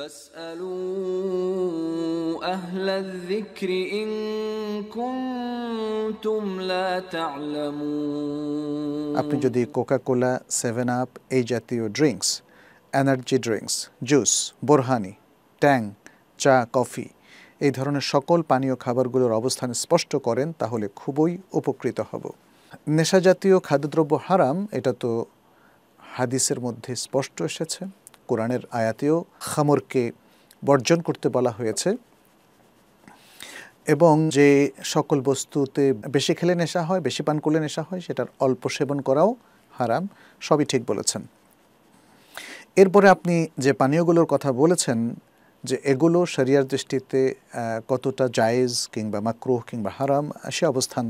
আপনি যদি কোকা কোলা seven up এই জাতীয় ড্রিঙ্কস এনার্জি ড্রিঙ্কস জুস বোরহানি ট্যাং চা কফি এই ধরনের সকল পানীয় খাবারগুলোর অবস্থান স্পষ্ট করেন তাহলে খুবই উপকৃত হব নেশাজাতীয় খাদ্যদ্রব্য হারাম এটা তো হাদিসের মধ্যে স্পষ্ট এসেছে কোরআনের আয়াতেও খামরকে বর্জন করতে বলা হয়েছে এবং যে সকল বস্তুতে বেশি খেলে নেশা হয় বেশি পান করলে নেশা হয় সেটার অল্প সেবন করাও হারাম সবই ঠিক বলেছেন এরপরে আপনি যে পানীয়গুলোর কথা বলেছেন যে এগুলো শরিয়ার দৃষ্টিতে কতটা জায়েজ কিংবা মাক্রুহ কিংবা হারাম সে অবস্থান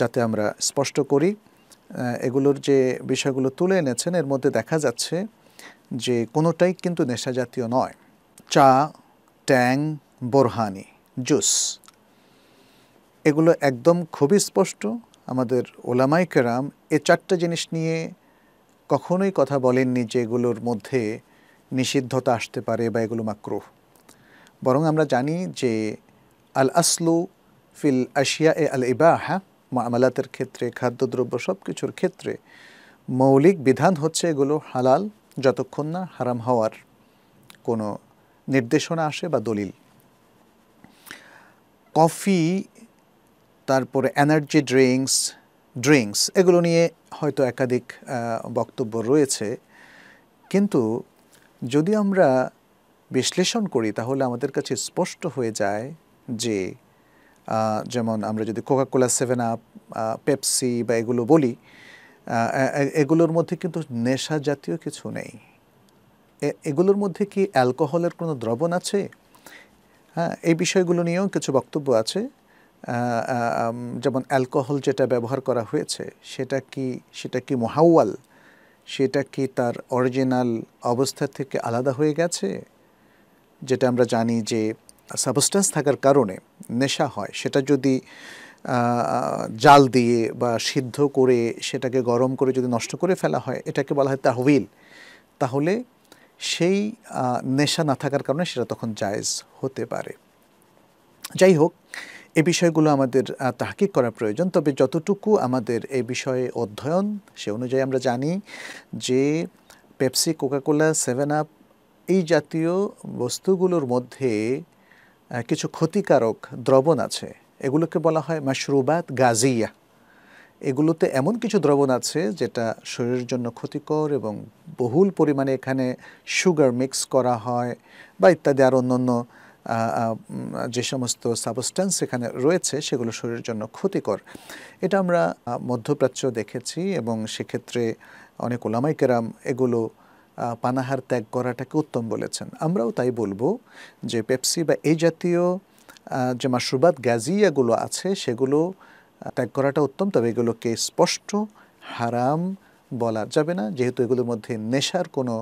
যাতে আমরা স্পষ্ট করি এগুলোর যে বিষয়গুলো তুলে এনেছেন এর মধ্যে দেখা যাচ্ছে যে কোনোটাই কিন্তু নেশা জাতীয় নয় চা ট্যাং বোরহানি জুস এগুলো একদম খুবই স্পষ্ট আমাদের ওলামাই কেরাম এ চারটা জিনিস নিয়ে কখনোই কথা বলেননি যে এগুলোর মধ্যে নিষিদ্ধতা আসতে পারে বা এগুলো মাক্রুহ বরং আমরা জানি যে আল আসলু ফিল আশিয়া এ আল ইবাহা মামলাতের ক্ষেত্রে খাদ্যদ্রব্য সব কিছুর ক্ষেত্রে মৌলিক বিধান হচ্ছে এগুলো হালাল যতক্ষণ না হারাম হওয়ার কোনো নির্দেশনা আসে বা দলিল কফি তারপরে এনার্জি ড্রিঙ্কস ড্রিঙ্কস এগুলো নিয়ে হয়তো একাধিক বক্তব্য রয়েছে কিন্তু যদি আমরা বিশ্লেষণ করি তাহলে আমাদের কাছে স্পষ্ট হয়ে যায় যে যেমন আমরা যদি কোকাকোলা সেভেন আপ পেপসি বা এগুলো বলি এগুলোর মধ্যে কিন্তু নেশা জাতীয় কিছু নেই এগুলোর মধ্যে কি অ্যালকোহলের কোনো দ্রবণ আছে হ্যাঁ এই বিষয়গুলো নিয়েও কিছু বক্তব্য আছে যেমন অ্যালকোহল যেটা ব্যবহার করা হয়েছে সেটা কি সেটা কি মোহাওয়াল সেটা কি তার অরিজিনাল অবস্থা থেকে আলাদা হয়ে গেছে যেটা আমরা জানি যে সাবস্টান্স থাকার কারণে নেশা হয় সেটা যদি জাল দিয়ে বা সিদ্ধ করে সেটাকে গরম করে যদি নষ্ট করে ফেলা হয় এটাকে বলা হয় তাহবিল তাহলে সেই নেশা না থাকার কারণে সেটা তখন জায়েজ হতে পারে যাই হোক এ বিষয়গুলো আমাদের তাহকিক করা প্রয়োজন তবে যতটুকু আমাদের এ বিষয়ে অধ্যয়ন সে অনুযায়ী আমরা জানি যে পেপসি কোকাকোলা সেভেন আপ এই জাতীয় বস্তুগুলোর মধ্যে কিছু ক্ষতিকারক দ্রবণ আছে এগুলোকে বলা হয় মাশরুবাত গাজিয়া এগুলোতে এমন কিছু দ্রবণ আছে যেটা শরীরের জন্য ক্ষতিকর এবং বহুল পরিমাণে এখানে সুগার মিক্স করা হয় বা ইত্যাদি আর অন্য অন্য যে সমস্ত সাবস্ট্যান্স এখানে রয়েছে সেগুলো শরীরের জন্য ক্ষতিকর এটা আমরা মধ্যপ্রাচ্য দেখেছি এবং সেক্ষেত্রে অনেক ওলামাই এগুলো পানাহার ত্যাগ করাটাকে উত্তম বলেছেন আমরাও তাই বলবো যে পেপসি বা এই জাতীয় যে মাশরুবাত গাজিয়াগুলো আছে সেগুলো ত্যাগ করাটা উত্তম তবে এগুলোকে স্পষ্ট হারাম বলা যাবে না যেহেতু এগুলোর মধ্যে নেশার কোনো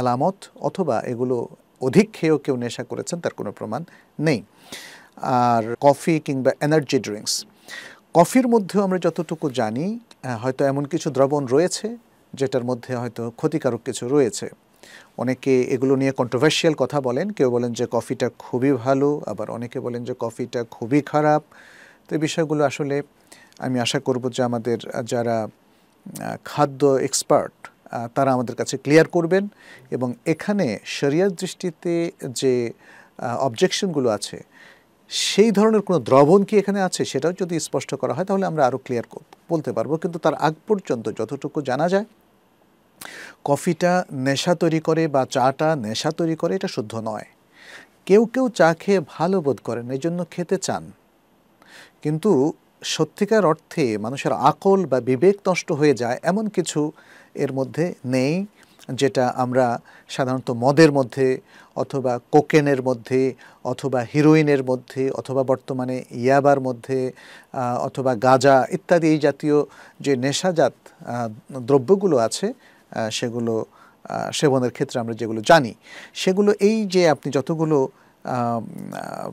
আলামত অথবা এগুলো অধিক খেয়েও কেউ নেশা করেছেন তার কোনো প্রমাণ নেই আর কফি কিংবা এনার্জি ড্রিঙ্কস কফির মধ্যেও আমরা যতটুকু জানি হয়তো এমন কিছু দ্রবণ রয়েছে যেটার মধ্যে হয়তো ক্ষতিকারক কিছু রয়েছে অনেকে এগুলো নিয়ে কন্ট্রোভার্সিয়াল কথা বলেন কেউ বলেন যে কফিটা খুবই ভালো আবার অনেকে বলেন যে কফিটা খুবই খারাপ তো এই বিষয়গুলো আসলে আমি আশা করব যে আমাদের যারা খাদ্য এক্সপার্ট তারা আমাদের কাছে ক্লিয়ার করবেন এবং এখানে শরিয়ার দৃষ্টিতে যে অবজেকশনগুলো আছে সেই ধরনের কোনো দ্রবণ কি এখানে আছে সেটাও যদি স্পষ্ট করা হয় তাহলে আমরা আরও ক্লিয়ার বলতে পারবো কিন্তু তার আগ পর্যন্ত যতটুকু জানা যায় কফিটা নেশা তৈরি করে বা চাটা নেশা তৈরি করে এটা শুদ্ধ নয় কেউ কেউ চা খেয়ে ভালো বোধ করেন এই জন্য খেতে চান কিন্তু সত্যিকার অর্থে মানুষের আকল বা বিবেক নষ্ট হয়ে যায় এমন কিছু এর মধ্যে নেই যেটা আমরা সাধারণত মদের মধ্যে অথবা কোকেনের মধ্যে অথবা হিরোইনের মধ্যে অথবা বর্তমানে ইয়াবার মধ্যে অথবা গাঁজা ইত্যাদি এই জাতীয় যে নেশাজাত দ্রব্যগুলো আছে সেগুলো সেবনের ক্ষেত্রে আমরা যেগুলো জানি সেগুলো এই যে আপনি যতগুলো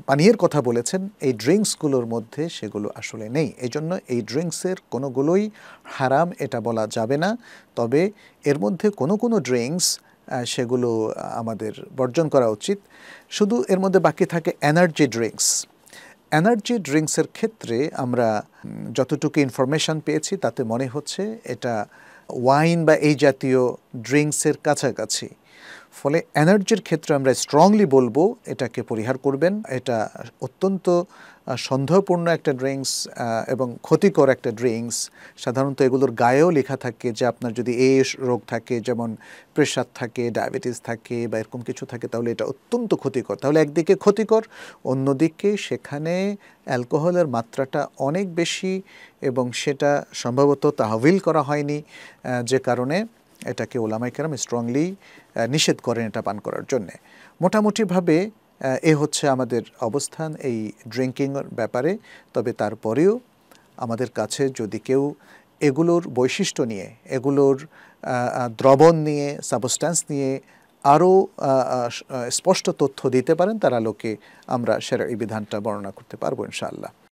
পানীয়ের কথা বলেছেন এই ড্রিঙ্কসগুলোর মধ্যে সেগুলো আসলে নেই এই জন্য এই ড্রিঙ্কসের কোনোগুলোই হারাম এটা বলা যাবে না তবে এর মধ্যে কোনো কোনো ড্রিঙ্কস সেগুলো আমাদের বর্জন করা উচিত শুধু এর মধ্যে বাকি থাকে এনার্জি ড্রিঙ্কস এনার্জি ড্রিঙ্কসের ক্ষেত্রে আমরা যতটুকু ইনফরমেশান পেয়েছি তাতে মনে হচ্ছে এটা ওয়াইন বা এই জাতীয় ড্রিঙ্কসের কাছাকাছি ফলে এনার্জির ক্ষেত্রে আমরা স্ট্রংলি বলবো এটাকে পরিহার করবেন এটা অত্যন্ত সন্দেহপূর্ণ একটা ড্রিঙ্কস এবং ক্ষতিকর একটা ড্রিঙ্কস সাধারণত এগুলোর গায়েও লেখা থাকে যে আপনার যদি এ রোগ থাকে যেমন প্রেশার থাকে ডায়াবেটিস থাকে বা এরকম কিছু থাকে তাহলে এটা অত্যন্ত ক্ষতিকর তাহলে একদিকে ক্ষতিকর অন্যদিকে সেখানে অ্যালকোহলের মাত্রাটা অনেক বেশি এবং সেটা সম্ভবত তাহবিল করা হয়নি যে কারণে এটাকে ওলামাই কেরাম স্ট্রংলি নিষেধ করেন এটা পান করার জন্যে মোটামুটিভাবে এ হচ্ছে আমাদের অবস্থান এই ড্রিঙ্কিং ব্যাপারে তবে তারপরেও আমাদের কাছে যদি কেউ এগুলোর বৈশিষ্ট্য নিয়ে এগুলোর দ্রবণ নিয়ে সাবস্ট্যান্স নিয়ে আরও স্পষ্ট তথ্য দিতে পারেন তার আলোকে আমরা সেরা এই বিধানটা বর্ণনা করতে পারবো ইনশাআল্লাহ